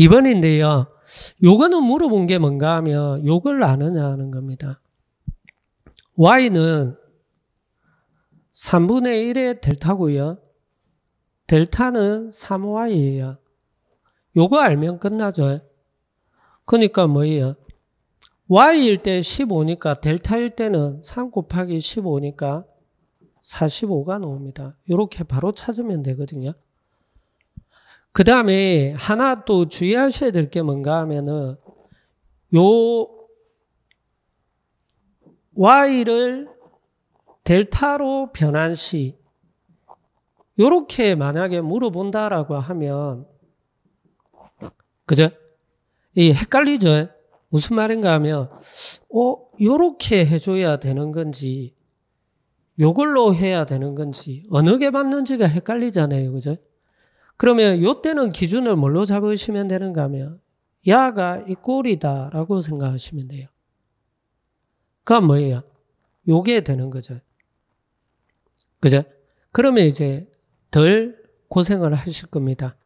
2번인데요. 요거는 물어본 게 뭔가 하면 요걸 아느냐 하는 겁니다. y는 3분의 1의 델타고요. 델타는 3y예요. 요거 알면 끝나죠. 그러니까 뭐예요? y일 때 15니까 델타일 때는 3 곱하기 15니까 45가 나옵니다. 이렇게 바로 찾으면 되거든요. 그 다음에 하나 또 주의하셔야 될 게 뭔가 하면은 요 y를 델타로 변한 시 요렇게 만약에 물어본다라고 하면 그죠? 이 헷갈리죠? 무슨 말인가 하면 어 요렇게 해줘야 되는 건지 요걸로 해야 되는 건지 어느 게 맞는지가 헷갈리잖아요, 그죠? 그러면 요때는 기준을 뭘로 잡으시면 되는가 하면 야가 이 꼴이다라고 생각하시면 돼요. 그건 뭐예요? 요게 되는 거죠. 그죠? 그러면 이제 덜 고생을 하실 겁니다.